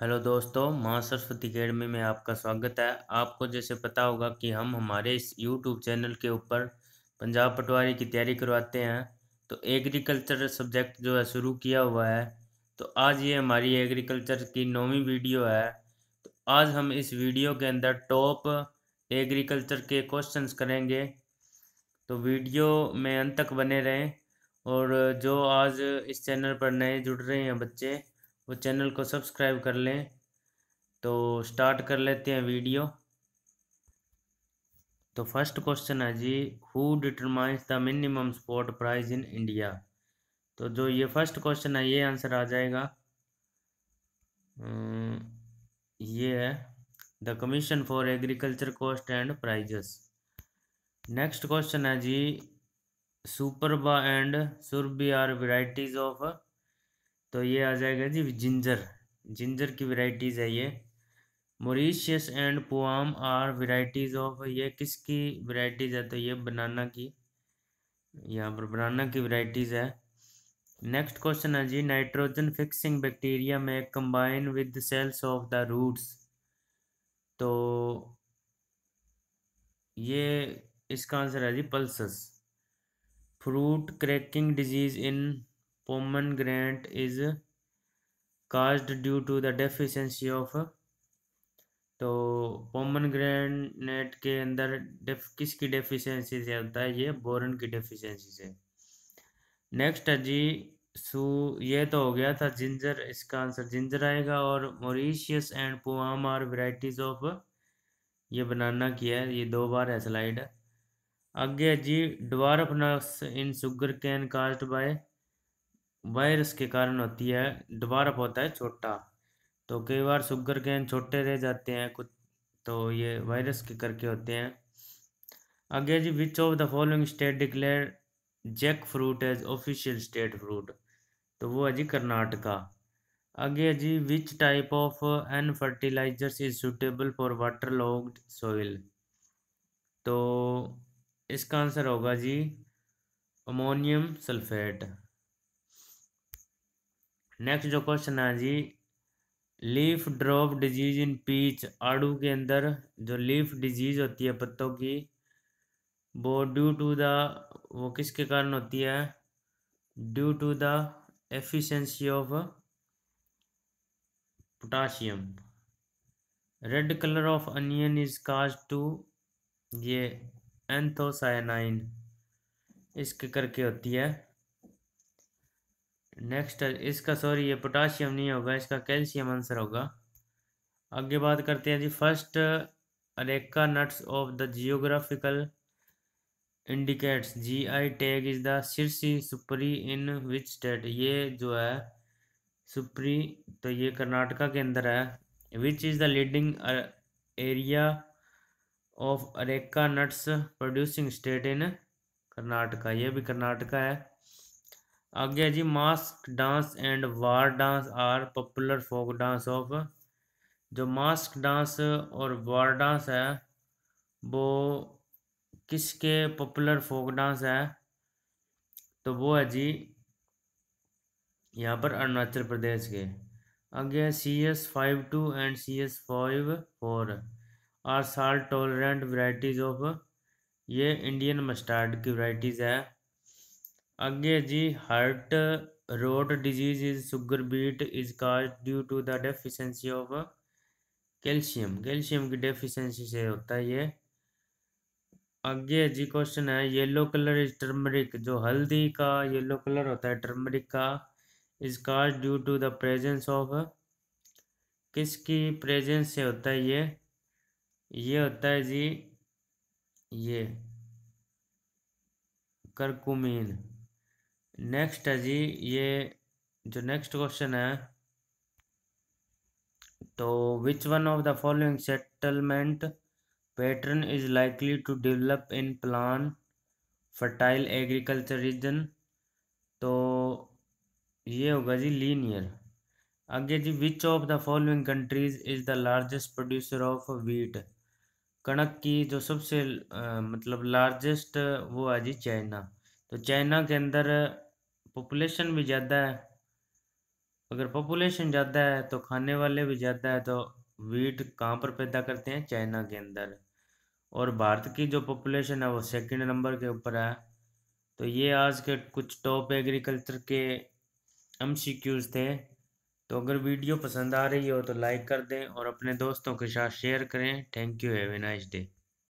hello दोस्तों माँ Saraswati academy में आपका स्वागत है आपको जैसे पता होगा कि हम हमारे इस यूट्यूब चैनल के ऊपर पंजाब पटवारी की तैयारी करवाते हैं तो एग्रीकल्चर सब्जेक्ट जो है शुरू किया हुआ है तो आज ये हमारी एग्रीकल्चर की नौवीं वीडियो है तो आज हम इस वीडियो के अंदर टॉप एग्रीकल्चर के क्वेश्चन करेंगे तो वीडियो में अंत तक बने रहें और जो आज इस चैनल पर नए जुड़ रहे हैं बच्चे वो चैनल को सब्सक्राइब कर लें तो स्टार्ट कर लेते हैं वीडियो तो फर्स्ट क्वेश्चन है जी who determines the minimum support price in India तो जो ये फर्स्ट क्वेश्चन है ये आंसर आ जाएगा ये है the commission for agriculture cost and prices next question है जी Suprabha and Surabhi are varieties of तो ये आ जाएगा जी जिंजर जिंजर की वेराइटीज़ है ये Mauritius and Poovan are varieties of ये किसकी वेराइटीज़ है तो ये बनाना की यहाँ पर बनाना की वेराइटीज़ है नेक्स्ट क्वेश्चन है जी नाइट्रोजन फिक्सिंग बैक्टीरिया में combine with cells of the roots तो ये इसका आंसर है जी pulses fruit cracking disease in pomegranate is caused due to the deficiency of तो पोमन ग्रेनेट के अंदर डेफ किसकी डेफिशिएंसी से होता है ये बोरन की डेफिशिएंसी से नेक्स्ट है जी सू ये तो हो गया था जिंजर इसका आंसर जिंजर आएगा और Mauritius and Poovan are varieties of ये बनाना किया है ये दो बार है स्लाइड आगे जी dwarfness in sugarcane caused by virus के कारण होती है दोबारा होता है छोटा तो कई बार शुगर कैन छोटे रह जाते हैं कुछ तो ये वायरस के करके होते हैं आगे जी which of the following state declare jackfruit as official state fruit तो वो है जी कर्नाटका आगे जी which type of N fertilizers is suitable for waterlogged soil तो इसका आंसर होगा जी अमोनियम सल्फेट नेक्स्ट जो क्वेश्चन है जी leaf drop disease in peach आड़ू के अंदर जो लीफ डिजीज होती है पत्तों की वो ड्यू टू द वो किसके कारण होती है due to the deficiency of potassium red colour of onion is cause to ये एंथोसाइनाइन इसके करके होती है नेक्स्ट इसका सॉरी ये पोटाशियम नहीं होगा इसका कैल्शियम आंसर होगा आगे बात करते हैं जी first areca nuts of the geographical indicates G I tag is the Sirsi Supari in which state ये जो है सुपरी तो ये कर्नाटका के अंदर है which is the leading area of areca nuts producing state in Karnataka ये भी कर्नाटका है आगे जी mask dance and war dance are popular folk dance of जो मास्क डांस और वार डांस है वो किसके पॉपुलर फोक डांस है तो वो है जी यहाँ पर अरुणाचल प्रदेश के आगे C S five two and C S five four are salt tolerant varieties of ये इंडियन मस्टार्ड की वराइटीज़ है आगे जी heart rot disease is sugar beet is cause due to the deficiency of calcium calcium की deficiency से होता है ये आगे जी क्वेश्चन है येलो कलर इज टर्मरिक जो हल्दी का येलो कलर होता है टर्मरिक का is cause due to the presence of किसकी प्रेजेंस से होता है ये ये होता है जी ये करकुमीन नेक्स्ट है जी ये जो नेक्स्ट क्वेश्चन है तो which one of the following settlement pattern is likely to develop in plain fertile agriculture region तो ये होगा जी लीनियर आगे जी which of the following countries is the largest producer of wheat कणक की जो सबसे आ, मतलब लार्जेस्ट वो है जी चाइना तो चाइना के अंदर पॉपुलेशन भी ज़्यादा है अगर पॉपुलेशन ज़्यादा है तो खाने वाले भी ज़्यादा है तो वीट कहाँ पर पैदा करते हैं चाइना के अंदर और भारत की जो पॉपुलेशन है वो सेकंड नंबर के ऊपर है तो ये आज के कुछ टॉप एग्रीकल्चर के एम थे तो अगर वीडियो पसंद आ रही हो तो लाइक कर दें और अपने दोस्तों के साथ शेयर करें thank you have a nice day